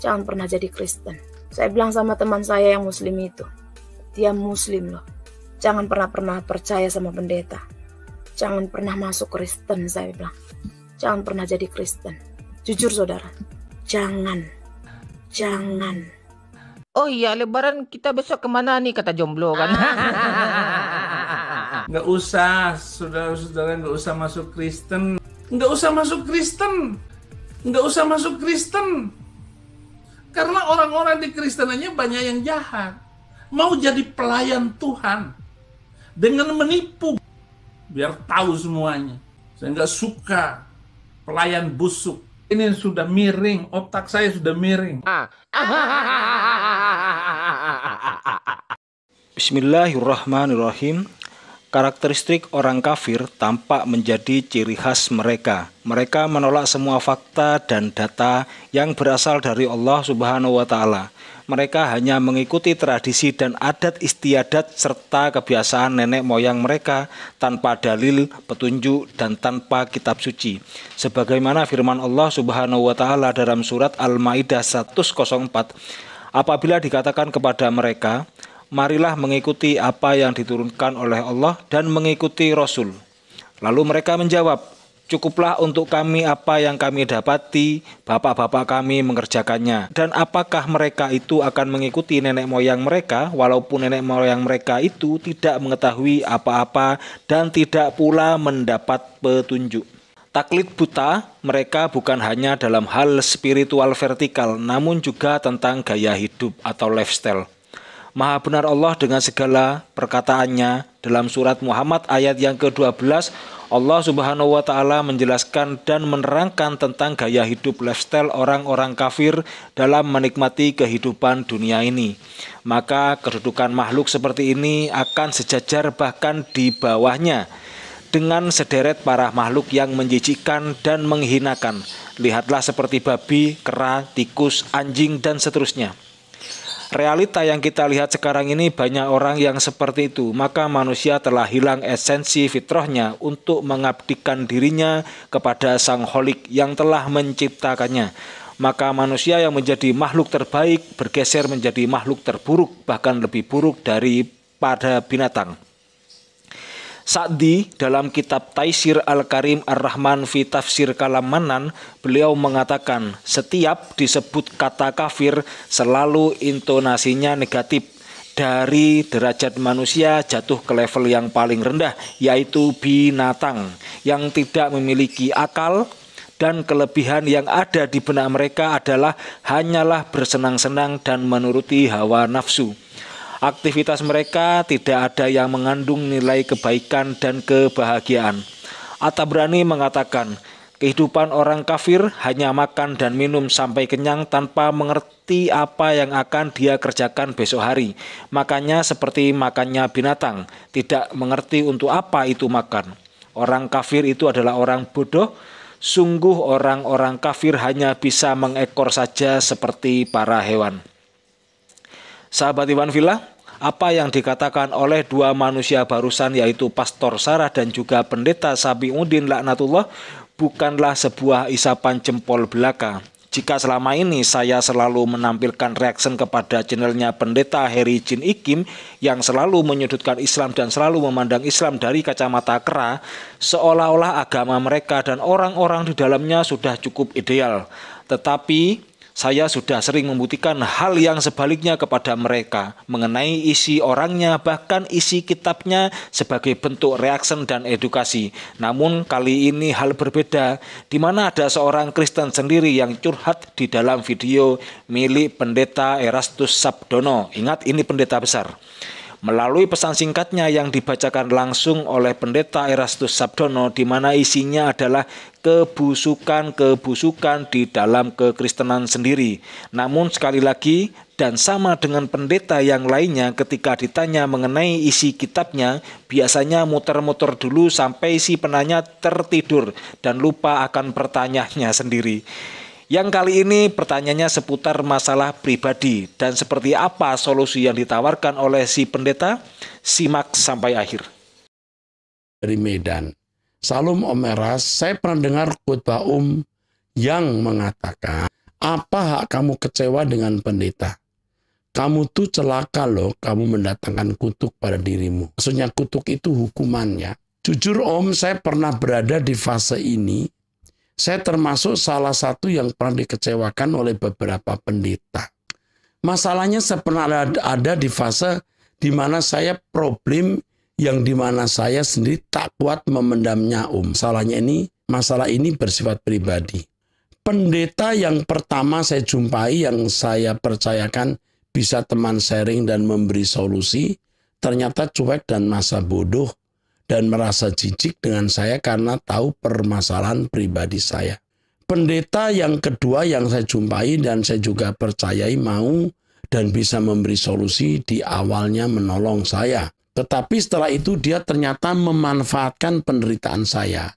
jangan pernah jadi Kristen. Saya bilang sama teman saya yang muslim itu, dia muslim loh. Jangan pernah-pernah percaya sama pendeta. Jangan pernah masuk Kristen, saya bilang. Jangan pernah jadi Kristen. Jujur saudara, jangan. Jangan. Oh iya, lebaran kita besok kemana nih, kata jomblo kan. nggak usah, saudara-saudara nggak usah masuk Kristen. Nggak usah masuk Kristen. Nggak usah masuk Kristen karena orang-orang di Kristenannya banyak yang jahat. Mau jadi pelayan Tuhan. Dengan menipu. Biar tahu semuanya. Saya nggak suka pelayan busuk. Ini sudah miring, otak saya sudah miring. Ah. Bismillahirrahmanirrahim. Karakteristik orang kafir tampak menjadi ciri khas mereka. Mereka menolak semua fakta dan data yang berasal dari Allah Subhanahu wa taala. Mereka hanya mengikuti tradisi dan adat istiadat serta kebiasaan nenek moyang mereka tanpa dalil, petunjuk dan tanpa kitab suci. Sebagaimana firman Allah Subhanahu wa taala dalam surat Al-Maidah 104, apabila dikatakan kepada mereka marilah mengikuti apa yang diturunkan oleh Allah dan mengikuti Rasul. Lalu mereka menjawab, cukuplah untuk kami apa yang kami dapati, bapak-bapak kami mengerjakannya. Dan apakah mereka itu akan mengikuti nenek moyang mereka, walaupun nenek moyang mereka itu tidak mengetahui apa-apa dan tidak pula mendapat petunjuk. Taklid buta mereka bukan hanya dalam hal spiritual vertikal, namun juga tentang gaya hidup atau lifestyle. Maha benar Allah dengan segala perkataannya. Dalam surat Muhammad ayat yang ke-12, Allah Subhanahu wa taala menjelaskan dan menerangkan tentang gaya hidup lifestyle orang-orang kafir dalam menikmati kehidupan dunia ini. Maka kedudukan makhluk seperti ini akan sejajar bahkan di bawahnya dengan sederet para makhluk yang menjijikkan dan menghinakan. Lihatlah seperti babi, kera, tikus, anjing, dan seterusnya. Realita yang kita lihat sekarang ini banyak orang yang seperti itu, maka manusia telah hilang esensi fitrahnya untuk mengabdikan dirinya kepada Sang Holik yang telah menciptakannya. Maka manusia yang menjadi makhluk terbaik bergeser menjadi makhluk terburuk, bahkan lebih buruk daripada binatang. Sa'di dalam kitab Taisir Al-Karim Ar-Rahman fi Tafsir Kalamanan, beliau mengatakan, setiap disebut kata kafir selalu intonasinya negatif dari derajat manusia jatuh ke level yang paling rendah yaitu binatang yang tidak memiliki akal dan kelebihan yang ada di benak mereka adalah hanyalah bersenang-senang dan menuruti hawa nafsu. Aktivitas mereka tidak ada yang mengandung nilai kebaikan dan kebahagiaan. Atabrani mengatakan, kehidupan orang kafir hanya makan dan minum sampai kenyang tanpa mengerti apa yang akan dia kerjakan besok hari. Makanya seperti makannya binatang, tidak mengerti untuk apa itu makan. Orang kafir itu adalah orang bodoh. Sungguh orang-orang kafir hanya bisa mengekor saja seperti para hewan. Sahabat Iwan Villa, apa yang dikatakan oleh dua manusia barusan yaitu Pastor Sarah dan juga Pendeta Sabi Sabiuddin Laknatullah bukanlah sebuah isapan jempol belaka. Jika selama ini saya selalu menampilkan reaction kepada channelnya pendeta Heri Jin Ikim yang selalu menyudutkan Islam dan selalu memandang Islam dari kacamata kera, seolah-olah agama mereka dan orang-orang di dalamnya sudah cukup ideal. Tetapi saya sudah sering membuktikan hal yang sebaliknya kepada mereka mengenai isi orangnya bahkan isi kitabnya sebagai bentuk reaksi dan edukasi. Namun kali ini hal berbeda di mana ada seorang Kristen sendiri yang curhat di dalam video milik pendeta Erastus Sabdono. Ingat ini pendeta besar. Melalui pesan singkatnya yang dibacakan langsung oleh pendeta Erastus Sabdono di mana isinya adalah kebusukan-kebusukan di dalam kekristenan sendiri. Namun sekali lagi dan sama dengan pendeta yang lainnya ketika ditanya mengenai isi kitabnya, biasanya muter-muter dulu sampai si penanya tertidur dan lupa akan pertanyaannya sendiri. Yang kali ini pertanyaannya seputar masalah pribadi dan seperti apa solusi yang ditawarkan oleh si pendeta? Simak sampai akhir. Dari Medan, Om Omeras, saya pernah dengar khutbah um yang mengatakan, apa hak kamu kecewa dengan pendeta? Kamu tuh celaka loh, kamu mendatangkan kutuk pada dirimu. Maksudnya kutuk itu hukumannya. Jujur om, saya pernah berada di fase ini. Saya termasuk salah satu yang pernah dikecewakan oleh beberapa pendeta. Masalahnya saya pernah ada di fase di mana saya problem yang dimana saya sendiri tak kuat memendamnya Om. Salahnya ini, masalah ini bersifat pribadi. Pendeta yang pertama saya jumpai yang saya percayakan bisa teman sharing dan memberi solusi, ternyata cuek dan masa bodoh dan merasa jijik dengan saya karena tahu permasalahan pribadi saya. Pendeta yang kedua yang saya jumpai dan saya juga percayai mau dan bisa memberi solusi di awalnya menolong saya tetapi setelah itu dia ternyata memanfaatkan penderitaan saya.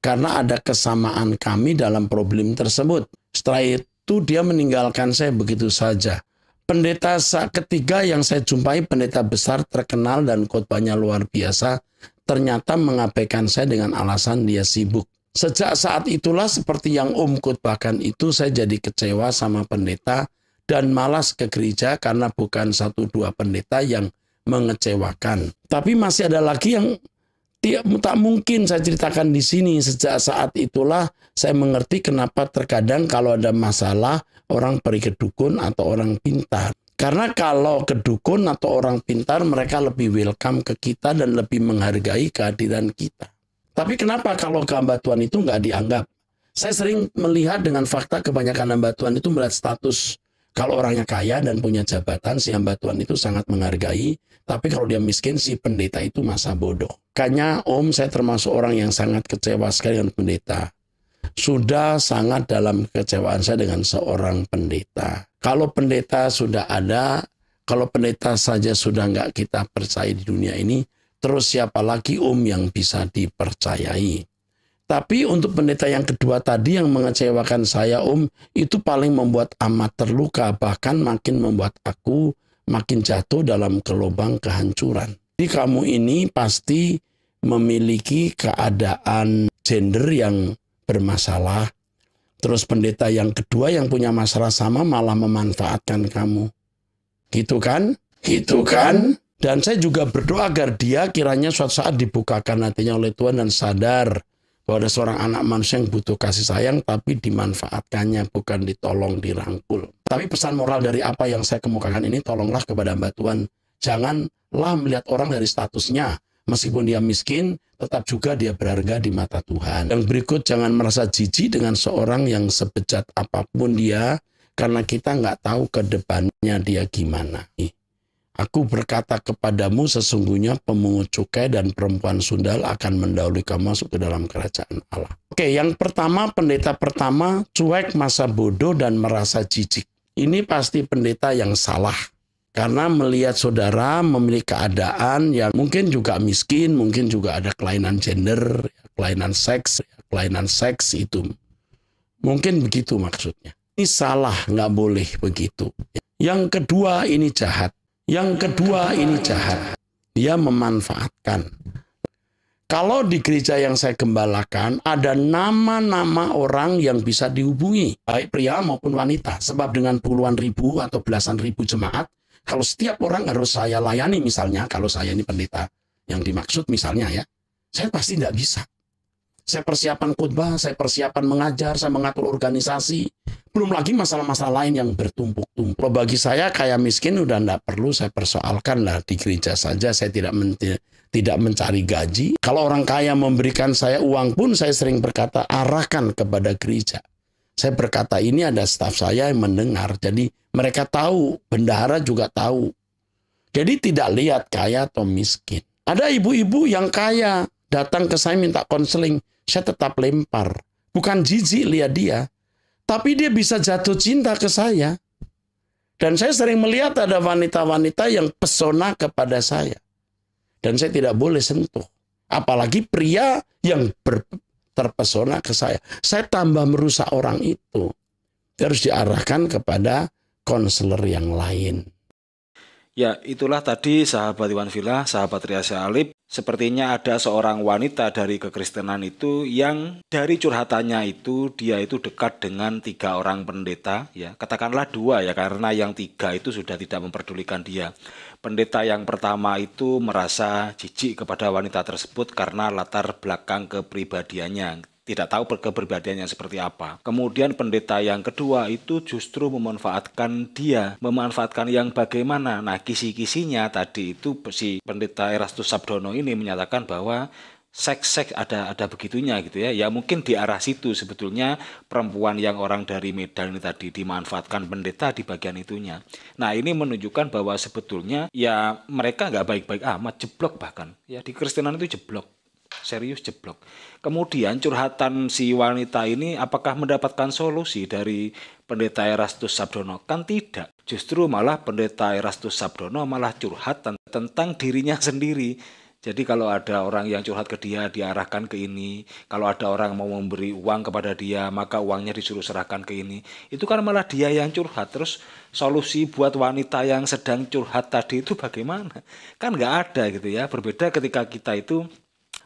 Karena ada kesamaan kami dalam problem tersebut. Setelah itu dia meninggalkan saya begitu saja. Pendeta ketiga yang saya jumpai, pendeta besar terkenal dan khotbahnya luar biasa, ternyata mengabaikan saya dengan alasan dia sibuk. Sejak saat itulah seperti yang Om khotbahkan itu, saya jadi kecewa sama pendeta dan malas ke gereja karena bukan satu dua pendeta yang mengecewakan. Tapi masih ada lagi yang tak mungkin saya ceritakan di sini. Sejak saat itulah saya mengerti kenapa terkadang kalau ada masalah orang pergi ke dukun atau orang pintar. Karena kalau ke dukun atau orang pintar mereka lebih welcome ke kita dan lebih menghargai kehadiran kita. Tapi kenapa kalau keambatuan itu nggak dianggap? Saya sering melihat dengan fakta kebanyakan hamba itu melihat status kalau orangnya kaya dan punya jabatan, si hamba Tuhan itu sangat menghargai. Tapi kalau dia miskin, si pendeta itu masa bodoh. Kayaknya om saya termasuk orang yang sangat kecewa sekali dengan pendeta. Sudah sangat dalam kecewaan saya dengan seorang pendeta. Kalau pendeta sudah ada, kalau pendeta saja sudah nggak kita percaya di dunia ini, terus siapa lagi om yang bisa dipercayai? Tapi untuk pendeta yang kedua tadi yang mengecewakan saya Om, itu paling membuat amat terluka, bahkan makin membuat aku makin jatuh dalam kelobang kehancuran. Jadi kamu ini pasti memiliki keadaan gender yang bermasalah. Terus pendeta yang kedua yang punya masalah sama malah memanfaatkan kamu. Gitu kan? Gitu kan? Dan saya juga berdoa agar dia kiranya suatu saat dibukakan hatinya oleh Tuhan dan sadar bahwa ada seorang anak manusia yang butuh kasih sayang tapi dimanfaatkannya bukan ditolong dirangkul. Tapi pesan moral dari apa yang saya kemukakan ini tolonglah kepada mbak Tuhan. Janganlah melihat orang dari statusnya. Meskipun dia miskin, tetap juga dia berharga di mata Tuhan. Yang berikut, jangan merasa jijik dengan seorang yang sebejat apapun dia, karena kita nggak tahu ke depannya dia gimana. Aku berkata kepadamu sesungguhnya pemungut cukai dan perempuan sundal akan mendahului kamu masuk ke dalam kerajaan Allah. Oke, yang pertama pendeta pertama cuek masa bodoh dan merasa jijik. Ini pasti pendeta yang salah. Karena melihat saudara memiliki keadaan yang mungkin juga miskin, mungkin juga ada kelainan gender, kelainan seks, kelainan seks itu. Mungkin begitu maksudnya. Ini salah, nggak boleh begitu. Yang kedua ini jahat. Yang kedua ini jahat. Dia memanfaatkan. Kalau di gereja yang saya gembalakan, ada nama-nama orang yang bisa dihubungi, baik pria maupun wanita. Sebab dengan puluhan ribu atau belasan ribu jemaat, kalau setiap orang harus saya layani misalnya, kalau saya ini pendeta yang dimaksud misalnya ya, saya pasti tidak bisa. Saya persiapan khutbah, saya persiapan mengajar, saya mengatur organisasi. Belum lagi masalah-masalah lain yang bertumpuk-tumpuk. bagi saya kayak miskin udah tidak perlu saya persoalkan lah di gereja saja. Saya tidak men tidak mencari gaji. Kalau orang kaya memberikan saya uang pun saya sering berkata arahkan kepada gereja. Saya berkata ini ada staf saya yang mendengar. Jadi mereka tahu, bendahara juga tahu. Jadi tidak lihat kaya atau miskin. Ada ibu-ibu yang kaya, datang ke saya minta konseling, saya tetap lempar. Bukan jijik lihat dia, tapi dia bisa jatuh cinta ke saya. Dan saya sering melihat ada wanita-wanita yang pesona kepada saya. Dan saya tidak boleh sentuh. Apalagi pria yang ber, terpesona ke saya. Saya tambah merusak orang itu. Harus diarahkan kepada konselor yang lain. Ya, itulah tadi sahabat Iwan Villa, sahabat Riasya Alip, Sepertinya ada seorang wanita dari kekristenan itu yang dari curhatannya itu dia itu dekat dengan tiga orang pendeta ya katakanlah dua ya karena yang tiga itu sudah tidak memperdulikan dia. Pendeta yang pertama itu merasa jijik kepada wanita tersebut karena latar belakang kepribadiannya tidak tahu keberbadiannya seperti apa. Kemudian pendeta yang kedua itu justru memanfaatkan dia, memanfaatkan yang bagaimana. Nah, kisi-kisinya tadi itu si pendeta Erastus Sabdono ini menyatakan bahwa seks seks ada ada begitunya gitu ya ya mungkin di arah situ sebetulnya perempuan yang orang dari Medan ini tadi dimanfaatkan pendeta di bagian itunya nah ini menunjukkan bahwa sebetulnya ya mereka nggak baik-baik amat jeblok bahkan ya di Kristenan itu jeblok serius jeblok. Kemudian curhatan si wanita ini apakah mendapatkan solusi dari pendeta Erastus Sabdono? Kan tidak. Justru malah pendeta Erastus Sabdono malah curhatan tentang dirinya sendiri. Jadi kalau ada orang yang curhat ke dia, diarahkan ke ini. Kalau ada orang mau memberi uang kepada dia, maka uangnya disuruh serahkan ke ini. Itu kan malah dia yang curhat. Terus solusi buat wanita yang sedang curhat tadi itu bagaimana? Kan nggak ada gitu ya. Berbeda ketika kita itu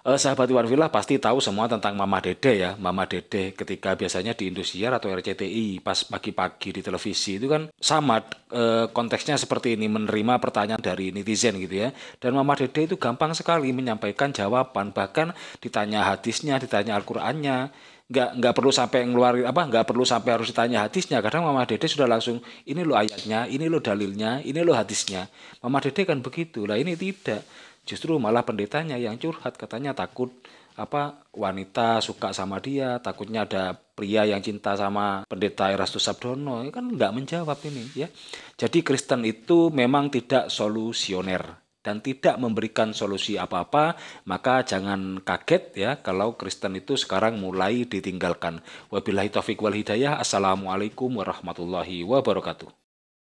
eh, sahabat Iwan Villa pasti tahu semua tentang Mama Dede ya. Mama Dede ketika biasanya di Indosiar atau RCTI pas pagi-pagi di televisi itu kan sama eh, konteksnya seperti ini menerima pertanyaan dari netizen gitu ya. Dan Mama Dede itu gampang sekali menyampaikan jawaban bahkan ditanya hadisnya, ditanya Al-Qur'annya nggak nggak perlu sampai ngeluarin apa nggak perlu sampai harus ditanya hadisnya kadang mama dede sudah langsung ini lo ayatnya ini lo dalilnya ini lo hadisnya mama dede kan begitu lah ini tidak Justru malah pendetanya yang curhat katanya takut apa wanita suka sama dia takutnya ada pria yang cinta sama pendeta Erastus Sabdono ya kan nggak menjawab ini ya jadi Kristen itu memang tidak solusioner dan tidak memberikan solusi apa-apa maka jangan kaget ya kalau Kristen itu sekarang mulai ditinggalkan wabillahi taufik wal hidayah assalamualaikum warahmatullahi wabarakatuh